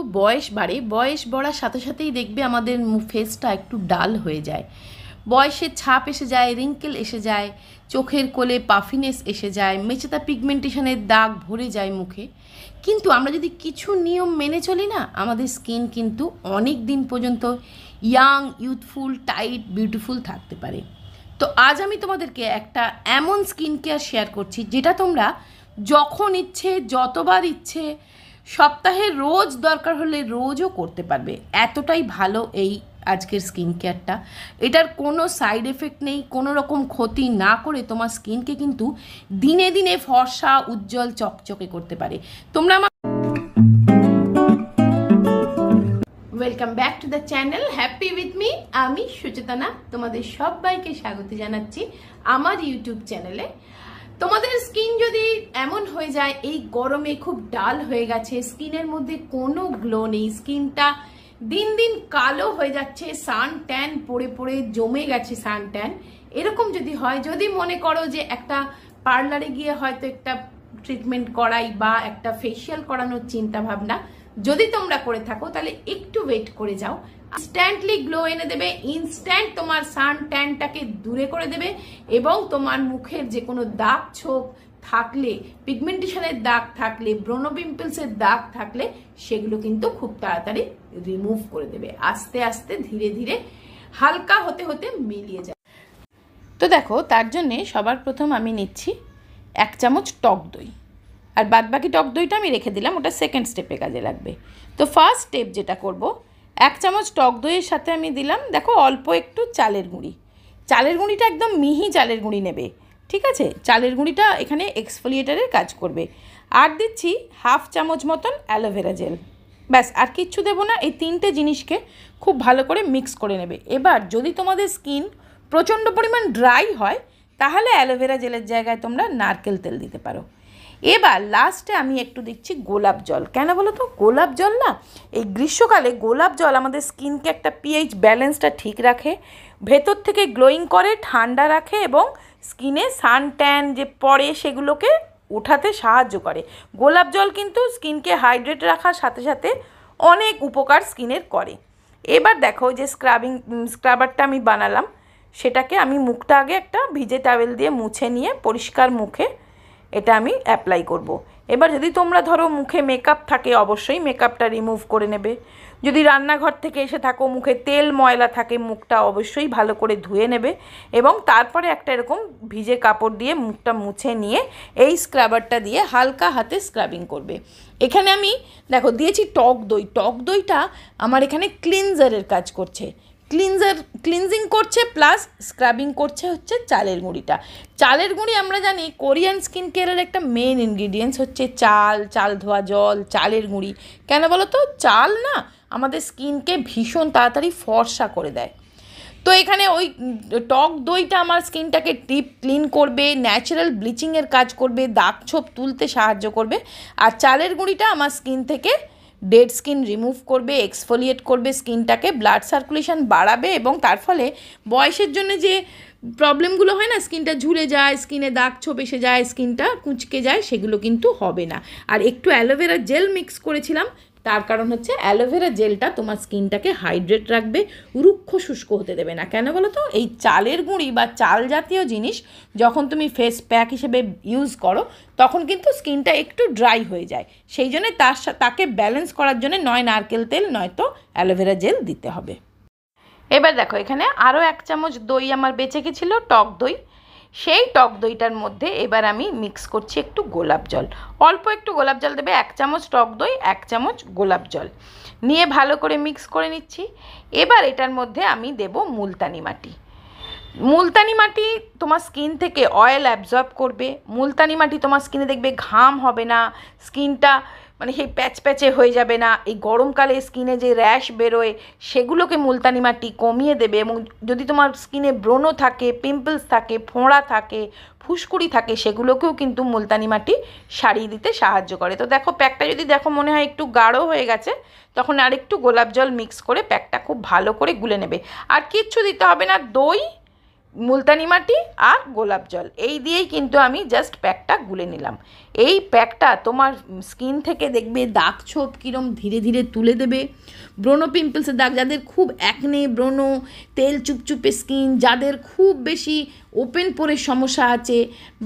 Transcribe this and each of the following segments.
তো বয়স বাড়ে বয়স বড়ার সাথে সাথেই দেখবে আমাদের ফেসটা একটু ডাল হয়ে যায় বয়সের ছাপ এসে যায় রিঙ্কেল এসে যায় চোখের কোলে পাফিনেস এসে যায় মেচেতা পিগমেন্টেশনের দাগ ভরে যায় মুখে কিন্তু আমরা যদি কিছু নিয়ম মেনে চলি না আমাদের স্কিন কিন্তু অনেক দিন পর্যন্ত ইয়াং ইউথফুল টাইট বিউটিফুল থাকতে পারে তো আজ আমি তোমাদেরকে একটা এমন স্কিন কেয়ার শেয়ার করছি যেটা তোমরা যখন ইচ্ছে যতবার ইচ্ছে সপ্তাহে রোজ দরকার হলে রোজও করতে পারবে এতটাই ভালো এই আজকের স্কিন কেয়ারটা এটার কোনো সাইড এফেক্ট নেই কোনো রকম ক্ষতি না করে তোমার স্কিনকে কিন্তু দিনে দিনে ফর্সা উজ্জ্বল চকচকে করতে পারে তোমরা আমার welcome back to the channel happy with me আমি সুচেতনা তোমাদের সবাইকে স্বাগত জানাচ্ছি আমার ইউটিউব চ্যানেলে তোমাদের স্কিন যদি এমন হয়ে যায় এই গরমে খুব ডাল হয়ে গেছে স্কিনের মধ্যে কোনো গ্লো নেই স্কিনটা দিন দিন কালো হয়ে যাচ্ছে সান ট্যান পড়ে পড়ে জমে গেছে সান ট্যান এরকম যদি হয় যদি মনে করো যে একটা পার্লারে গিয়ে হয়তো একটা ট্রিটমেন্ট করাই বা একটা ফেসিয়াল করানোর চিন্তা ভাবনা যদি তোমরা করে থাকো তাহলে একটু ওয়েট করে যাও ইনস্ট্যান্টলি গ্লো এনে দেবে ইনস্ট্যান্ট তোমার সান ট্যানটাকে দূরে করে দেবে এবং তোমার মুখের যে কোনো দাগ ছোপ থাকলে পিগমেন্টেশনের দাগ থাকলে পিম্পলসের দাগ থাকলে সেগুলো কিন্তু খুব তাড়াতাড়ি রিমুভ করে দেবে আস্তে আস্তে ধীরে ধীরে হালকা হতে হতে মিলিয়ে যায় তো দেখো তার জন্যে সবার প্রথম আমি নিচ্ছি এক চামচ টক দই আর বাদ বাকি টক দইটা আমি রেখে দিলাম ওটা সেকেন্ড স্টেপে কাজে লাগবে তো ফার্স্ট স্টেপ যেটা করব এক চামচ টক দইয়ের সাথে আমি দিলাম দেখো অল্প একটু চালের গুঁড়ি চালের গুঁড়িটা একদম মিহি চালের গুঁড়ি নেবে ঠিক আছে চালের গুঁড়িটা এখানে এক্সফোলিয়েটারের কাজ করবে আর দিচ্ছি হাফ চামচ মতন অ্যালোভেরা জেল ব্যাস আর কিচ্ছু দেবো না এই তিনটে জিনিসকে খুব ভালো করে মিক্স করে নেবে এবার যদি তোমাদের স্কিন প্রচণ্ড পরিমাণ ড্রাই হয় তাহলে অ্যালোভেরা জেলের জায়গায় তোমরা নারকেল তেল দিতে পারো এবার লাস্টে আমি একটু দিচ্ছি গোলাপ জল কেন বলো তো গোলাপ জল না এই গ্রীষ্মকালে গোলাপ জল আমাদের স্কিনকে একটা পিএইচ ব্যালেন্সটা ঠিক রাখে ভেতর থেকে গ্লোয়িং করে ঠান্ডা রাখে এবং স্কিনে সান ট্যান যে পড়ে সেগুলোকে ওঠাতে সাহায্য করে গোলাপ জল কিন্তু স্কিনকে হাইড্রেট রাখার সাথে সাথে অনেক উপকার স্কিনের করে এবার দেখো যে স্ক্রাবিং স্ক্রাবারটা আমি বানালাম সেটাকে আমি মুখটা আগে একটা ভিজে টাওয়েল দিয়ে মুছে নিয়ে পরিষ্কার মুখে এটা আমি অ্যাপ্লাই করব। এবার যদি তোমরা ধরো মুখে মেকআপ থাকে অবশ্যই মেকআপটা রিমুভ করে নেবে যদি রান্নাঘর থেকে এসে থাকো মুখে তেল ময়লা থাকে মুখটা অবশ্যই ভালো করে ধুয়ে নেবে এবং তারপরে একটা এরকম ভিজে কাপড় দিয়ে মুখটা মুছে নিয়ে এই স্ক্রাবারটা দিয়ে হালকা হাতে স্ক্রাবিং করবে এখানে আমি দেখো দিয়েছি টক দই টক দইটা আমার এখানে ক্লিনজারের কাজ করছে ক্লিনজার ক্লিনজিং করছে প্লাস স্ক্রাবিং করছে হচ্ছে চালের গুঁড়িটা চালের গুঁড়ি আমরা জানি কোরিয়ান স্কিন কেয়ারের একটা মেন ইনগ্রিডিয়েন্টস হচ্ছে চাল চাল ধোয়া জল চালের গুঁড়ি কেন বলো তো চাল না আমাদের স্কিনকে ভীষণ তাড়াতাড়ি ফর্সা করে দেয় তো এখানে ওই টক দইটা আমার স্কিনটাকে টিপ ক্লিন করবে ন্যাচারাল ব্লিচিংয়ের কাজ করবে দাগ ছোপ তুলতে সাহায্য করবে আর চালের গুঁড়িটা আমার স্কিন থেকে ডেড স্কিন রিমুভ করবে এক্সফোলিয়েট করবে স্কিনটাকে ব্লাড সার্কুলেশন বাড়াবে এবং তার ফলে বয়সের জন্য যে প্রবলেমগুলো হয় না স্কিনটা ঝুলে যায় স্কিনে দাগ ছোপ এসে যায় স্কিনটা কুঁচকে যায় সেগুলো কিন্তু হবে না আর একটু অ্যালোভেরা জেল মিক্স করেছিলাম তার কারণ হচ্ছে অ্যালোভেরা জেলটা তোমার স্কিনটাকে হাইড্রেট রাখবে রুক্ষ শুষ্ক হতে দেবে না কেন বলো তো এই চালের গুঁড়ি বা চাল জাতীয় জিনিস যখন তুমি ফেস প্যাক হিসেবে ইউজ করো তখন কিন্তু স্কিনটা একটু ড্রাই হয়ে যায় সেই জন্যে তার তাকে ব্যালেন্স করার জন্য নয় নারকেল তেল নয়তো অ্যালোভেরা জেল দিতে হবে এবার দেখো এখানে আরও এক চামচ দই আমার বেঁচে গেছিলো টক দই সেই টক দইটার মধ্যে এবার আমি মিক্স করছি একটু গোলাপ জল অল্প একটু গোলাপ জল দেবে এক চামচ টক দই এক চামচ গোলাপ জল নিয়ে ভালো করে মিক্স করে নিচ্ছি এবার এটার মধ্যে আমি দেব মুলতানি মাটি মুলতানি মাটি তোমার স্কিন থেকে অয়েল অ্যাবজর্ব করবে মুলতানি মাটি তোমার স্কিনে দেখবে ঘাম হবে না স্কিনটা মানে সেই প্যাচ প্যাচে হয়ে যাবে না এই গরমকালে স্কিনে যে র্যাশ বেরোয় সেগুলোকে মুলতানি মাটি কমিয়ে দেবে এবং যদি তোমার স্কিনে ব্রণ থাকে পিম্পলস থাকে ফোঁড়া থাকে ফুসকুড়ি থাকে সেগুলোকেও কিন্তু মুলতানি মাটি সারিয়ে দিতে সাহায্য করে তো দেখো প্যাকটা যদি দেখো মনে হয় একটু গাঢ় হয়ে গেছে তখন আর একটু গোলাপ জল মিক্স করে প্যাকটা খুব ভালো করে গুলে নেবে আর কিচ্ছু দিতে হবে না দই মুলতানি মাটি আর গোলাপ জল এই দিয়েই কিন্তু আমি জাস্ট প্যাকটা গুলে নিলাম এই প্যাকটা তোমার স্কিন থেকে দেখবে দাগ ছোপ কীরম ধীরে ধীরে তুলে দেবে ব্রোনো পিম্পলসের দাগ যাদের খুব একনে ব্রোনো তেল চুপচুপে স্কিন যাদের খুব বেশি ওপেন পরে সমস্যা আছে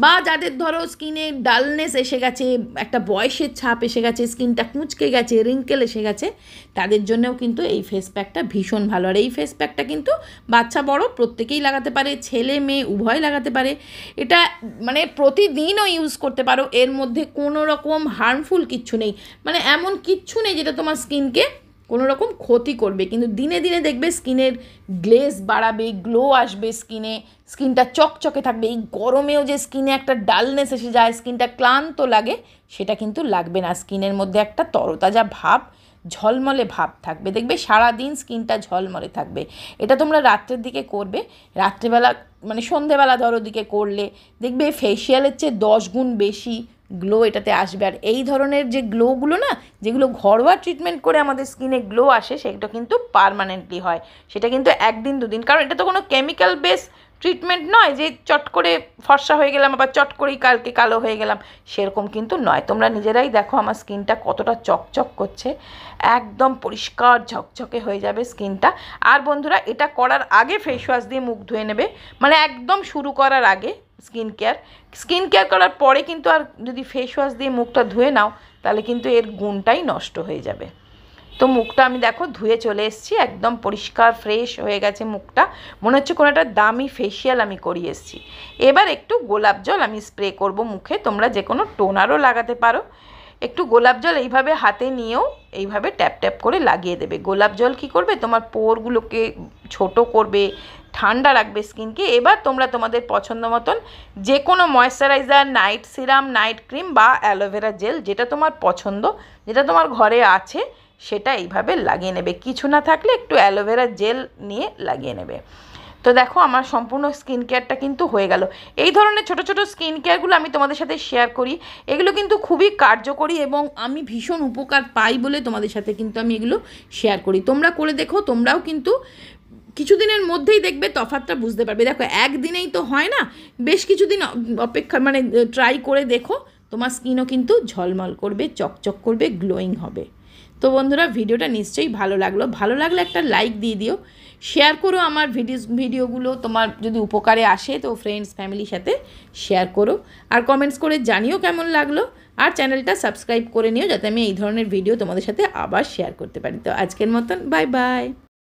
বা যাদের ধরো স্কিনে ডালনেস এসে গেছে একটা বয়সের ছাপ এসে গেছে স্কিনটা কুঁচকে গেছে রিঙ্কেল এসে গেছে তাদের জন্যও কিন্তু এই ফেস প্যাকটা ভীষণ ভালো আর এই ফেস প্যাকটা কিন্তু বাচ্চা বড় প্রত্যেকেই লাগাতে পারে ছেলে মেয়ে উভয় লাগাতে পারে এটা মানে প্রতিদিনও ইউজ করতে পারো এর মধ্যে মধ্যে কোনো রকম হার্মফুল কিচ্ছু নেই মানে এমন কিচ্ছু নেই যেটা তোমার স্কিনকে কোনো রকম ক্ষতি করবে কিন্তু দিনে দিনে দেখবে স্কিনের গ্লেজ বাড়াবে গ্লো আসবে স্কিনে স্কিনটা চকচকে থাকবে এই গরমেও যে স্কিনে একটা ডালনেস এসে যায় স্কিনটা ক্লান্ত লাগে সেটা কিন্তু লাগবে না স্কিনের মধ্যে একটা তরতাজা ভাব ঝলমলে ভাব থাকবে দেখবে সারাদিন স্কিনটা ঝলমলে থাকবে এটা তোমরা রাত্রের দিকে করবে রাত্রেবেলা মানে সন্ধেবেলা ধরো দিকে করলে দেখবে ফেসিয়ালের চেয়ে দশ গুণ বেশি গ্লো এটাতে আসবে আর এই ধরনের যে গ্লোগুলো না যেগুলো ঘরোয়া ট্রিটমেন্ট করে আমাদের স্কিনে গ্লো আসে সেটা কিন্তু পারমানেন্টলি হয় সেটা কিন্তু একদিন দুদিন কারণ এটা তো কোনো কেমিক্যাল বেস ট্রিটমেন্ট নয় যে চট করে ফর্সা হয়ে গেলাম আবার চট করেই কালকে কালো হয়ে গেলাম সেরকম কিন্তু নয় তোমরা নিজেরাই দেখো আমার স্কিনটা কতটা চকচক করছে একদম পরিষ্কার ঝকঝকে হয়ে যাবে স্কিনটা আর বন্ধুরা এটা করার আগে ফেস ওয়াশ দিয়ে মুখ ধুয়ে নেবে মানে একদম শুরু করার আগে স্কিন কেয়ার স্কিন কেয়ার করার পরে কিন্তু আর যদি ফেস ওয়াশ দিয়ে মুখটা ধুয়ে নাও তাহলে কিন্তু এর গুণটাই নষ্ট হয়ে যাবে তো মুখটা আমি দেখো ধুয়ে চলে এসেছি একদম পরিষ্কার ফ্রেশ হয়ে গেছে মুখটা মনে হচ্ছে কোনো একটা দামি ফেসিয়াল আমি করি এসেছি এবার একটু গোলাপ জল আমি স্প্রে করব মুখে তোমরা যে কোনো টোনারও লাগাতে পারো একটু গোলাপ জল এইভাবে হাতে নিয়েও এইভাবে ট্যাপ ট্যাপ করে লাগিয়ে দেবে গোলাপ জল কি করবে তোমার পোরগুলোকে ছোট করবে ঠান্ডা রাখবে স্কিনকে এবার তোমরা তোমাদের পছন্দ মতন যে কোনো moisturiser night serum night cream বা অ্যালোভেরা জেল যেটা তোমার পছন্দ যেটা তোমার ঘরে আছে সেটা এইভাবে লাগিয়ে নেবে কিছু না থাকলে একটু অ্যালোভেরা জেল নিয়ে লাগিয়ে নেবে তো দেখো আমার সম্পূর্ণ স্কিন কেয়ারটা কিন্তু হয়ে গেল এই ধরনের ছোট ছোট স্কিন কেয়ারগুলো আমি তোমাদের সাথে শেয়ার করি এগুলো কিন্তু খুবই কার্যকরী এবং আমি ভীষণ উপকার পাই বলে তোমাদের সাথে কিন্তু আমি এগুলো শেয়ার করি তোমরা করে দেখো তোমরাও কিন্তু কিছুদিনের মধ্যেই দেখবে তফাতটা বুঝতে পারবে দেখো একদিনেই তো হয় না বেশ কিছুদিন অপেক্ষা মানে ট্রাই করে দেখো তোমার স্কিনও কিন্তু ঝলমল করবে চকচক করবে গ্লোয়িং হবে তো বন্ধুরা ভিডিওটা নিশ্চয়ই ভালো লাগলো ভালো লাগলে একটা লাইক দিয়ে দিও শেয়ার করো আমার ভিডিও ভিডিওগুলো তোমার যদি উপকারে আসে তো ফ্রেন্ডস ফ্যামিলির সাথে শেয়ার করো আর কমেন্টস করে জানিও কেমন লাগলো আর চ্যানেলটা সাবস্ক্রাইব করে নিও যাতে আমি এই ধরনের ভিডিও তোমাদের সাথে আবার শেয়ার করতে পারি তো আজকের মতন বাই বাই